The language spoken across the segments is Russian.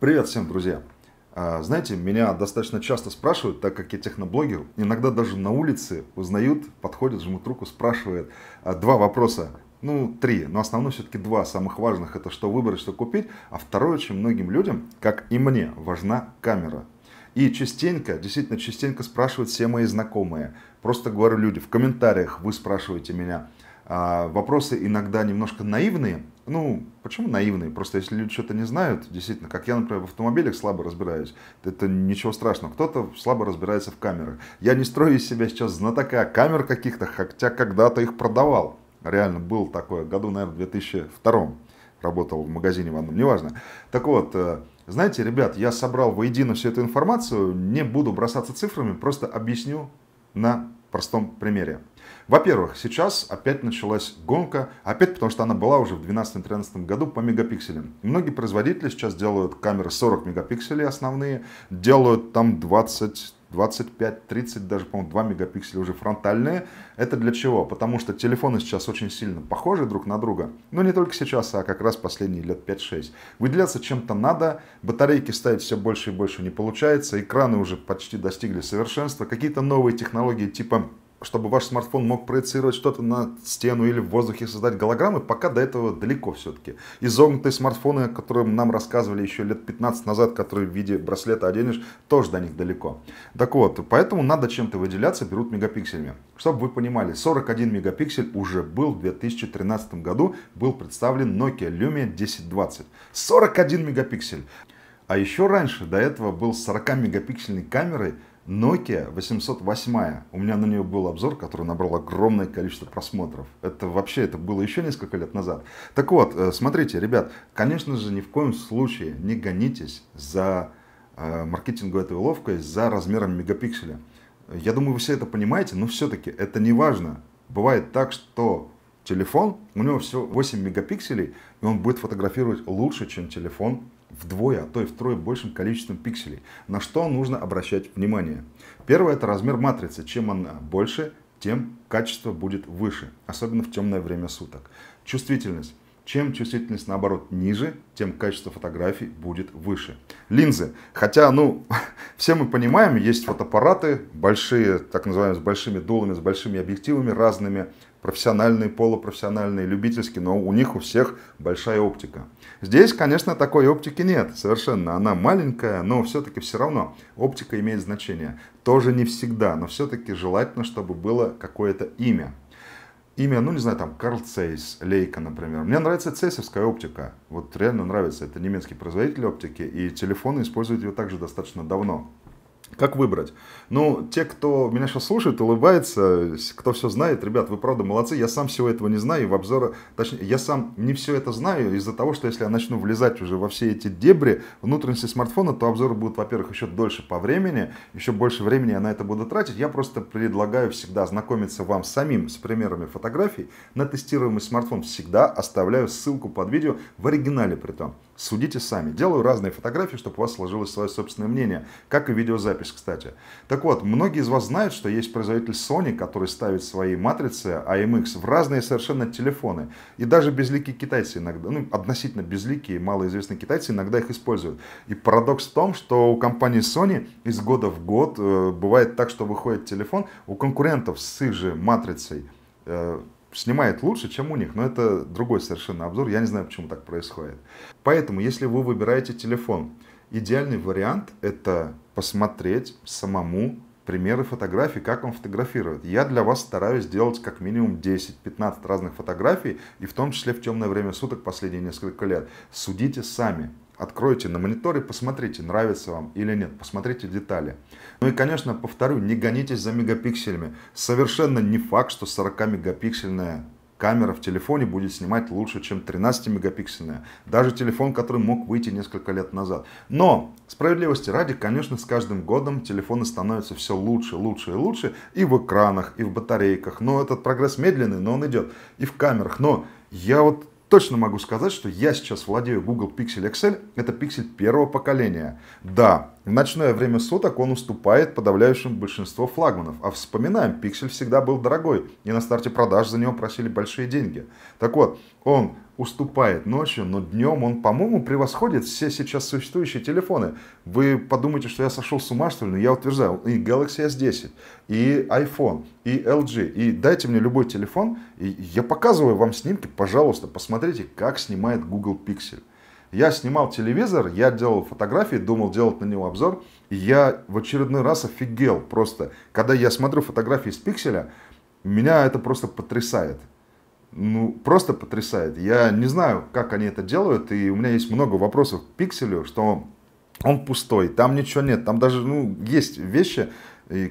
Привет всем, друзья! А, знаете, меня достаточно часто спрашивают, так как я техноблогер, иногда даже на улице узнают, подходят, жмут руку, спрашивают а, два вопроса. Ну, три, но основное все-таки два самых важных. Это что выбрать, что купить. А второе, очень многим людям, как и мне, важна камера. И частенько, действительно частенько спрашивают все мои знакомые. Просто говорю люди, в комментариях вы спрашиваете меня. А, вопросы иногда немножко наивные, ну, почему наивные? Просто если люди что-то не знают, действительно, как я, например, в автомобилях слабо разбираюсь, это ничего страшного. Кто-то слабо разбирается в камерах. Я не строю из себя сейчас знатока камер каких-то, хотя когда-то их продавал. Реально был такое, году, наверное, 2002 работал в магазине в одном, неважно. Так вот, э, знаете, ребят, я собрал воедино всю эту информацию, не буду бросаться цифрами, просто объясню на простом примере. Во-первых, сейчас опять началась гонка, опять потому что она была уже в 2012-2013 году по мегапикселям. многие производители сейчас делают камеры 40 мегапикселей основные, делают там 20 25, 30, даже, по-моему, 2 мегапикселя уже фронтальные. Это для чего? Потому что телефоны сейчас очень сильно похожи друг на друга. Но не только сейчас, а как раз последние лет 5-6. Выделяться чем-то надо, батарейки ставить все больше и больше не получается, экраны уже почти достигли совершенства, какие-то новые технологии типа чтобы ваш смартфон мог проецировать что-то на стену или в воздухе создать голограммы, пока до этого далеко все-таки. Изогнутые смартфоны, о которых нам рассказывали еще лет 15 назад, которые в виде браслета оденешь, тоже до них далеко. Так вот, поэтому надо чем-то выделяться, берут мегапикселями. Чтобы вы понимали, 41 мегапиксель уже был в 2013 году, был представлен Nokia Lumia 1020. 41 мегапиксель! А еще раньше, до этого, был с 40 мегапиксельной камерой Nokia 808. У меня на нее был обзор, который набрал огромное количество просмотров. Это вообще, это было еще несколько лет назад. Так вот, э, смотрите, ребят, конечно же, ни в коем случае не гонитесь за э, маркетинговой этой ловкой, за размером мегапикселя. Я думаю, вы все это понимаете, но все-таки это не важно. Бывает так, что телефон, у него всего 8 мегапикселей, и он будет фотографировать лучше, чем телефон вдвое, а то и втрое большим количеством пикселей. На что нужно обращать внимание? Первое это размер матрицы. Чем она больше, тем качество будет выше, особенно в темное время суток. Чувствительность. Чем чувствительность, наоборот, ниже, тем качество фотографий будет выше. Линзы. Хотя, ну, все мы понимаем, есть фотоаппараты большие, так называемые, с большими дулами, с большими объективами разными, профессиональные, полупрофессиональные, любительские, но у них у всех большая оптика. Здесь, конечно, такой оптики нет совершенно. Она маленькая, но все-таки все равно оптика имеет значение. Тоже не всегда, но все-таки желательно, чтобы было какое-то имя имя, ну не знаю, там Карл Цейс, Лейка, например. Мне нравится цейсовская оптика. Вот реально нравится. Это немецкий производитель оптики, и телефоны используют ее также достаточно давно. Как выбрать? Ну, те, кто меня сейчас слушает, улыбается, кто все знает, ребят, вы правда молодцы, я сам всего этого не знаю, и в обзоры, точнее, я сам не все это знаю из-за того, что если я начну влезать уже во все эти дебри внутренности смартфона, то обзоры будут, во-первых, еще дольше по времени, еще больше времени я на это буду тратить, я просто предлагаю всегда ознакомиться вам самим с примерами фотографий на тестируемый смартфон, всегда оставляю ссылку под видео в оригинале при том. Судите сами. Делаю разные фотографии, чтобы у вас сложилось свое собственное мнение. Как и видеозапись, кстати. Так вот, многие из вас знают, что есть производитель Sony, который ставит свои матрицы AMX а в разные совершенно телефоны. И даже безликие китайцы иногда, ну, относительно безликие, малоизвестные китайцы иногда их используют. И парадокс в том, что у компании Sony из года в год э, бывает так, что выходит телефон у конкурентов с их же матрицей э, снимает лучше, чем у них. Но это другой совершенно обзор. Я не знаю, почему так происходит. Поэтому, если вы выбираете телефон, идеальный вариант – это посмотреть самому примеры фотографий, как он фотографирует. Я для вас стараюсь сделать как минимум 10-15 разных фотографий, и в том числе в темное время суток последние несколько лет. Судите сами. Откройте на мониторе, посмотрите, нравится вам или нет, посмотрите детали. Ну и, конечно, повторю, не гонитесь за мегапикселями. Совершенно не факт, что 40-мегапиксельная камера в телефоне будет снимать лучше, чем 13-мегапиксельная. Даже телефон, который мог выйти несколько лет назад. Но, справедливости ради, конечно, с каждым годом телефоны становятся все лучше, лучше и лучше и в экранах, и в батарейках. Но этот прогресс медленный, но он идет. И в камерах. Но я вот точно могу сказать, что я сейчас владею Google Pixel XL. Это пиксель первого поколения. Да, в ночное время суток он уступает подавляющему большинству флагманов. А вспоминаем, пиксель всегда был дорогой, и на старте продаж за него просили большие деньги. Так вот, он уступает ночью, но днем он, по-моему, превосходит все сейчас существующие телефоны. Вы подумайте, что я сошел с ума, что ли? Но ну, я утверждаю, и Galaxy S10, и iPhone, и LG, и дайте мне любой телефон, и я показываю вам снимки, пожалуйста, посмотрите, как снимает Google Pixel. Я снимал телевизор, я делал фотографии, думал делать на него обзор, и я в очередной раз офигел просто. Когда я смотрю фотографии с пикселя, меня это просто потрясает ну, просто потрясает. Я не знаю, как они это делают, и у меня есть много вопросов к пикселю, что он, пустой, там ничего нет, там даже, ну, есть вещи,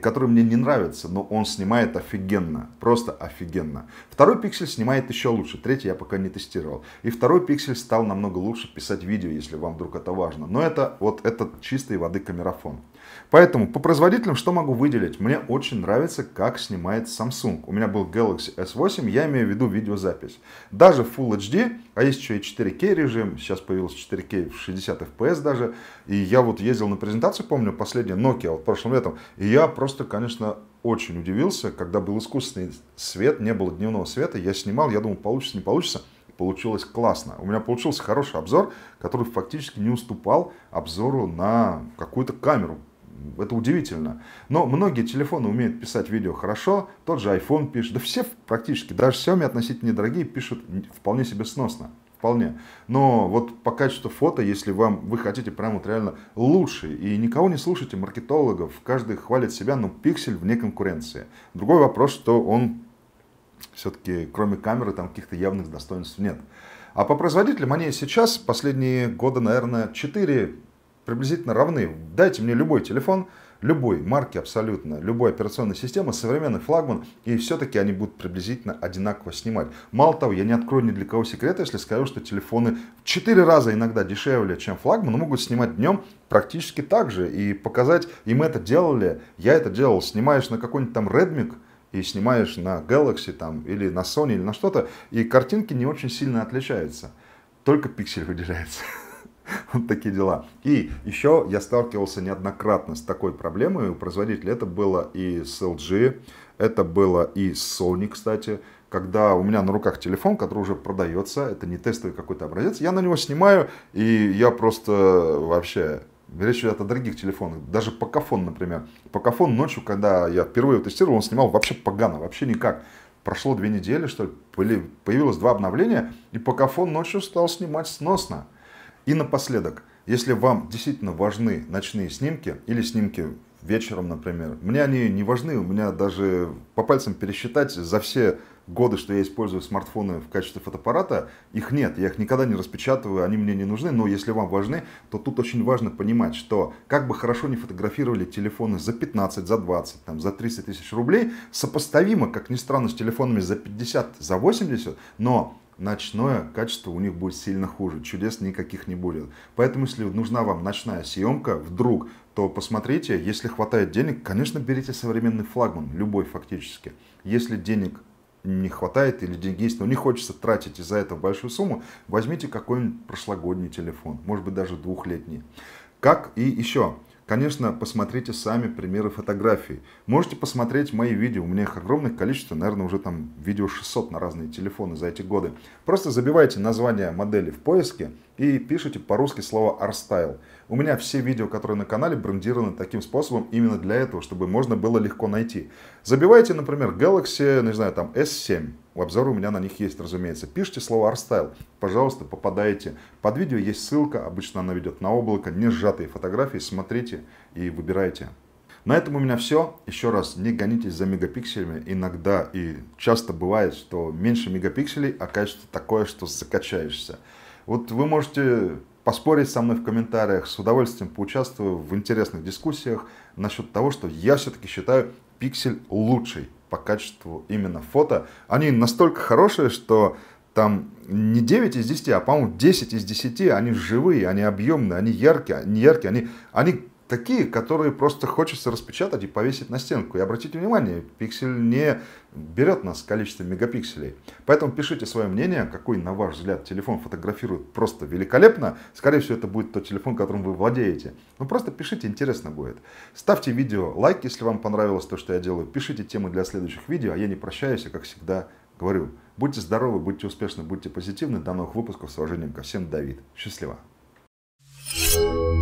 которые мне не нравятся, но он снимает офигенно, просто офигенно. Второй пиксель снимает еще лучше, третий я пока не тестировал. И второй пиксель стал намного лучше писать видео, если вам вдруг это важно. Но это вот этот чистой воды камерафон. Поэтому по производителям что могу выделить? Мне очень нравится, как снимает Samsung. У меня был Galaxy S8, я имею в виду видеозапись. Даже Full HD, а есть еще и 4K режим, сейчас появился 4K в 60 FPS даже. И я вот ездил на презентацию, помню, последняя Nokia вот прошлым летом, и я просто, конечно, очень удивился, когда был искусственный свет, не было дневного света, я снимал, я думал, получится, не получится получилось классно. У меня получился хороший обзор, который фактически не уступал обзору на какую-то камеру это удивительно. Но многие телефоны умеют писать видео хорошо, тот же iPhone пишет, да все практически, даже Xiaomi относительно недорогие пишут вполне себе сносно. Вполне. Но вот по качеству фото, если вам вы хотите прям вот реально лучше, и никого не слушайте маркетологов, каждый хвалит себя, но пиксель вне конкуренции. Другой вопрос, что он все-таки кроме камеры там каких-то явных достоинств нет. А по производителям они сейчас последние годы наверное, 4 приблизительно равны. Дайте мне любой телефон, любой марки абсолютно, любой операционной системы, современный флагман, и все-таки они будут приблизительно одинаково снимать. Мало того, я не открою ни для кого секрета, если скажу, что телефоны в 4 раза иногда дешевле, чем флагман, но могут снимать днем практически так же и показать, и мы это делали, я это делал, снимаешь на какой-нибудь там Redmi, и снимаешь на Galaxy там, или на Sony или на что-то, и картинки не очень сильно отличаются. Только пиксель выделяется. Вот такие дела. И еще я сталкивался неоднократно с такой проблемой у производителя. Это было и с LG, это было и с Sony, кстати. Когда у меня на руках телефон, который уже продается, это не тестовый какой-то образец, я на него снимаю, и я просто вообще Речь идет о дорогих телефонах. Даже Покафон, например. Покафон ночью, когда я впервые его тестировал, он снимал вообще погано, вообще никак. Прошло две недели, что ли, появилось два обновления, и Покафон ночью стал снимать сносно. И напоследок, если вам действительно важны ночные снимки или снимки вечером, например, мне они не важны, у меня даже по пальцам пересчитать за все годы, что я использую смартфоны в качестве фотоаппарата, их нет, я их никогда не распечатываю, они мне не нужны, но если вам важны, то тут очень важно понимать, что как бы хорошо не фотографировали телефоны за 15, за 20, там, за 30 тысяч рублей, сопоставимо, как ни странно, с телефонами за 50, за 80, но ночное качество у них будет сильно хуже, чудес никаких не будет. Поэтому, если нужна вам ночная съемка вдруг, то посмотрите, если хватает денег, конечно, берите современный флагман, любой фактически. Если денег не хватает или деньги есть, но не хочется тратить из-за этого большую сумму, возьмите какой-нибудь прошлогодний телефон, может быть даже двухлетний. Как и еще, Конечно, посмотрите сами примеры фотографий. Можете посмотреть мои видео. У меня их огромное количество, наверное, уже там видео 600 на разные телефоны за эти годы. Просто забивайте название модели в поиске, и пишите по-русски слово «арстайл». У меня все видео, которые на канале, брендированы таким способом именно для этого, чтобы можно было легко найти. Забивайте, например, Galaxy, не знаю, там S7. Обзоры у меня на них есть, разумеется. Пишите слово «арстайл», пожалуйста, попадаете. Под видео есть ссылка, обычно она ведет на облако, не сжатые фотографии, смотрите и выбирайте. На этом у меня все. Еще раз, не гонитесь за мегапикселями. Иногда и часто бывает, что меньше мегапикселей, а качество такое, что закачаешься. Вот вы можете поспорить со мной в комментариях, с удовольствием поучаствую в интересных дискуссиях насчет того, что я все-таки считаю пиксель лучший по качеству именно фото. Они настолько хорошие, что там не 9 из 10, а, по-моему, 10 из 10, они живые, они объемные, они яркие, они яркие, они, они такие, которые просто хочется распечатать и повесить на стенку. И обратите внимание, пиксель не берет нас количество мегапикселей. Поэтому пишите свое мнение, какой, на ваш взгляд, телефон фотографирует просто великолепно. Скорее всего, это будет тот телефон, которым вы владеете. Но ну, просто пишите, интересно будет. Ставьте видео лайк, если вам понравилось то, что я делаю. Пишите темы для следующих видео, а я не прощаюсь, и, а как всегда, говорю. Будьте здоровы, будьте успешны, будьте позитивны. До новых выпусков. С уважением ко всем, Давид. Счастливо. thank you